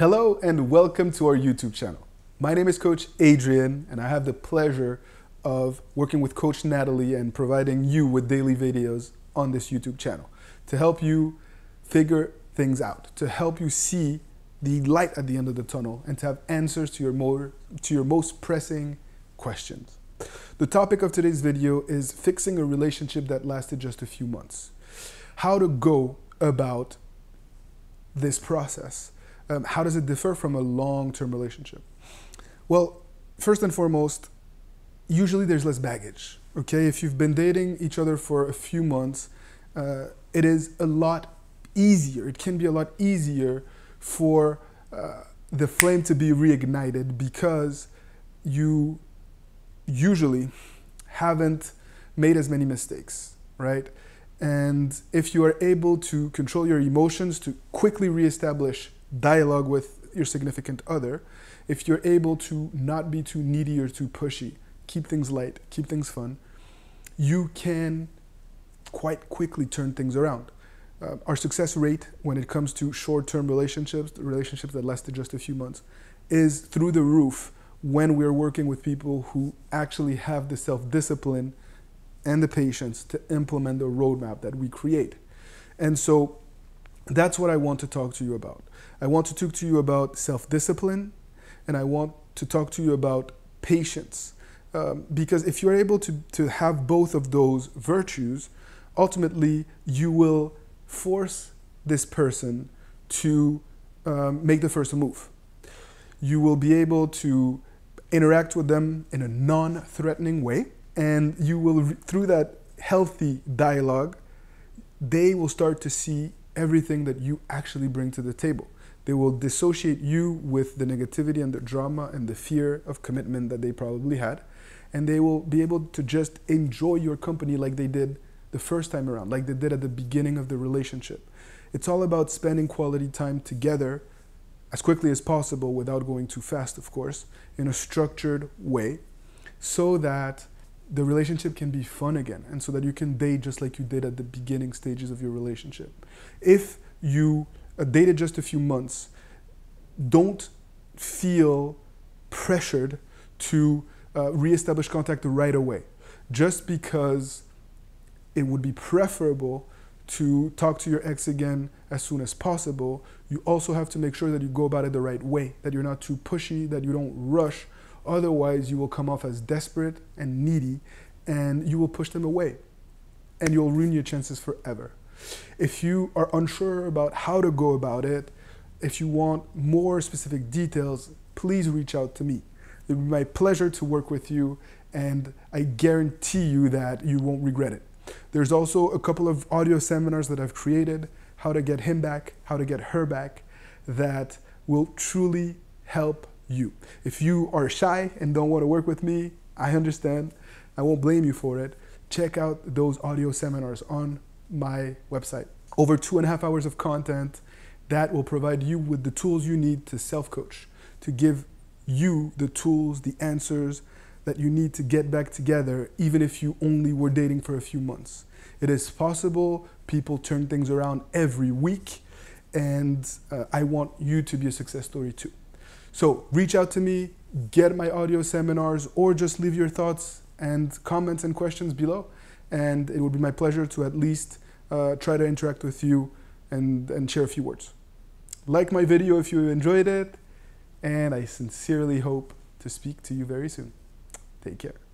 Hello and welcome to our YouTube channel. My name is Coach Adrian and I have the pleasure of working with Coach Natalie and providing you with daily videos on this YouTube channel to help you figure things out, to help you see the light at the end of the tunnel and to have answers to your more to your most pressing questions. The topic of today's video is fixing a relationship that lasted just a few months. How to go about this process um, how does it differ from a long-term relationship? Well, first and foremost, usually there's less baggage. Okay, if you've been dating each other for a few months, uh, it is a lot easier. It can be a lot easier for uh, the flame to be reignited because you usually haven't made as many mistakes, right? And if you are able to control your emotions to quickly reestablish dialogue with your significant other, if you're able to not be too needy or too pushy, keep things light, keep things fun, you can quite quickly turn things around. Uh, our success rate when it comes to short-term relationships, relationships that lasted just a few months, is through the roof when we're working with people who actually have the self-discipline and the patience to implement the roadmap that we create. And so that's what I want to talk to you about. I want to talk to you about self discipline and I want to talk to you about patience. Um, because if you're able to, to have both of those virtues, ultimately you will force this person to um, make the first move. You will be able to interact with them in a non threatening way, and you will, through that healthy dialogue, they will start to see everything that you actually bring to the table. They will dissociate you with the negativity and the drama and the fear of commitment that they probably had. And they will be able to just enjoy your company like they did the first time around, like they did at the beginning of the relationship. It's all about spending quality time together as quickly as possible without going too fast, of course, in a structured way so that the relationship can be fun again and so that you can date just like you did at the beginning stages of your relationship if you uh, dated just a few months don't feel pressured to uh, reestablish contact right away just because it would be preferable to talk to your ex again as soon as possible you also have to make sure that you go about it the right way that you're not too pushy that you don't rush Otherwise, you will come off as desperate and needy and you will push them away and you'll ruin your chances forever. If you are unsure about how to go about it, if you want more specific details, please reach out to me. It would be my pleasure to work with you, and I guarantee you that you won't regret it. There's also a couple of audio seminars that I've created how to get him back, how to get her back, that will truly help you. If you are shy and don't want to work with me, I understand. I won't blame you for it. Check out those audio seminars on my website. Over two and a half hours of content that will provide you with the tools you need to self coach, to give you the tools, the answers that you need to get back together, even if you only were dating for a few months. It is possible. People turn things around every week. And uh, I want you to be a success story too. So reach out to me, get my audio seminars, or just leave your thoughts and comments and questions below. And it would be my pleasure to at least uh, try to interact with you and, and share a few words. Like my video if you enjoyed it, and I sincerely hope to speak to you very soon. Take care.